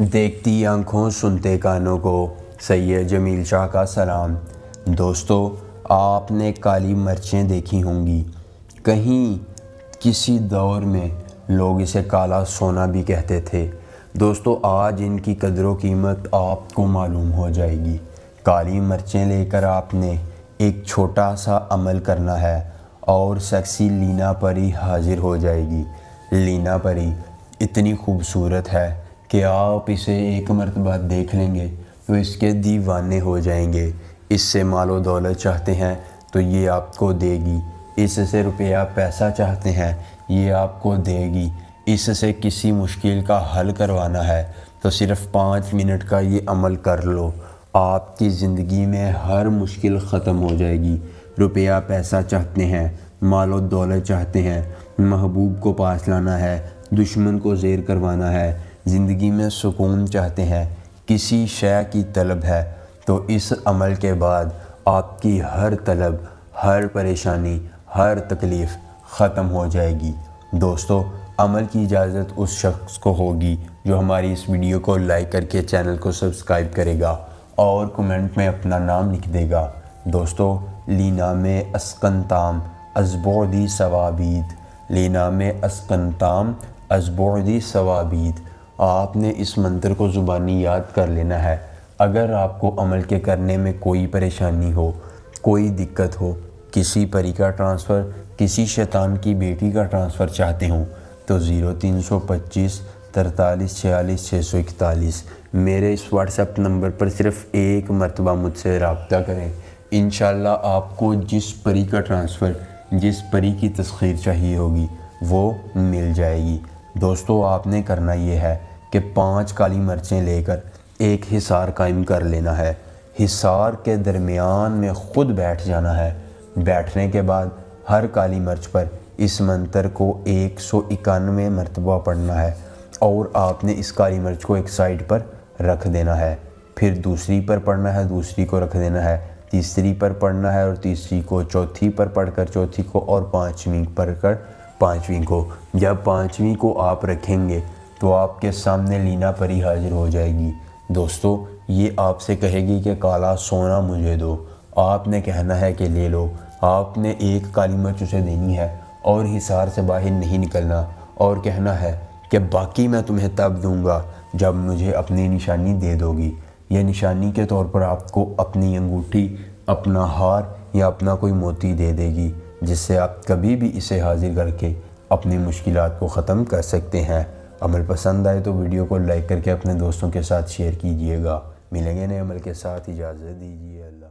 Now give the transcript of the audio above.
देखती आंखों सुनते कानों को सैयद जमील शाह का सलाम दोस्तों आपने काली मिर्चें देखी होंगी कहीं किसी दौर में लोग इसे काला सोना भी कहते थे दोस्तों आज इनकी कदर कीमत आपको मालूम हो जाएगी काली मिर्चें लेकर आपने एक छोटा सा अमल करना है और सेक्सी लीना परी हाजिर हो जाएगी लीना परी इतनी खूबसूरत है कि आप इसे एक मरतबा देख लेंगे तो इसके दीवाने हो जाएंगे इससे मालो दौलत चाहते हैं तो ये आपको देगी इससे रुपया पैसा चाहते हैं ये आपको देगी इससे किसी मुश्किल का हल करवाना है तो सिर्फ़ पाँच मिनट का ये अमल कर लो आपकी ज़िंदगी में हर मुश्किल ख़त्म हो जाएगी रुपया पैसा चाहते हैं मालो दौलत चाहते हैं महबूब को पास लाना है दुश्मन को जेर करवाना है ज़िंदगी में सुकून चाहते हैं किसी शय की तलब है तो इस अमल के बाद आपकी हर तलब हर परेशानी हर तकलीफ़ ख़त्म हो जाएगी दोस्तों अमल की इजाज़त उस शख्स को होगी जो हमारी इस वीडियो को लाइक करके चैनल को सब्सक्राइब करेगा और कमेंट में अपना नाम लिख देगा दोस्तों लीना में अस्कन ताम अजबोदी सवाबीद लीना में अस्कन ताम अजबोदी सवाबीद आपने इस मंत्र को ज़ुबानी याद कर लेना है अगर आपको अमल के करने में कोई परेशानी हो कोई दिक्कत हो किसी परी का ट्रांसफ़र किसी शैतान की बेटी का ट्रांसफ़र चाहते हों तो ज़ीरो तीन सौ पच्चीस तरतालीस छियालीस छः सौ इकतालीस मेरे इस व्हाट्सएप नंबर पर सिर्फ़ एक मरतबा मुझसे रबता करें इन आपको जिस परी का ट्रांसफ़र जिस परी की तस्खीर चाहिए होगी वो मिल जाएगी दोस्तों आपने करना ये है कि पांच काली मिर्चें लेकर एक हिसार कायम कर लेना है हिसार के दरमियान में ख़ुद बैठ जाना है बैठने के बाद हर काली मिर्च पर इस मंत्र को एक सौ इक्यानवे मरतबा पढ़ना है और आपने इस काली मिर्च को एक साइड पर रख देना है फिर दूसरी पर पढ़ना है दूसरी को रख देना है तीसरी पर पढ़ना है और तीसरी को चौथी पर पढ़कर चौथी को और पाँचवीं पर कर पाँचवीं को जब पाँचवीं को आप रखेंगे तो आपके सामने लीना परी हाजिर हो जाएगी दोस्तों ये आपसे कहेगी कि काला सोना मुझे दो आपने कहना है कि ले लो आपने एक काली मिर्च उसे देनी है और हिसार से बाहर नहीं निकलना और कहना है कि बाकी मैं तुम्हें तब दूंगा जब मुझे अपनी निशानी दे दोगी यह निशानी के तौर पर आपको अपनी अंगूठी अपना हार या अपना कोई मोती दे देगी जिससे आप कभी भी इसे हाजिर करके अपनी मुश्किल को ख़त्म कर सकते हैं अमल पसंद आए तो वीडियो को लाइक करके अपने दोस्तों के साथ शेयर कीजिएगा मिलेंगे नए अमल के साथ इजाज़त दीजिए अल्लाह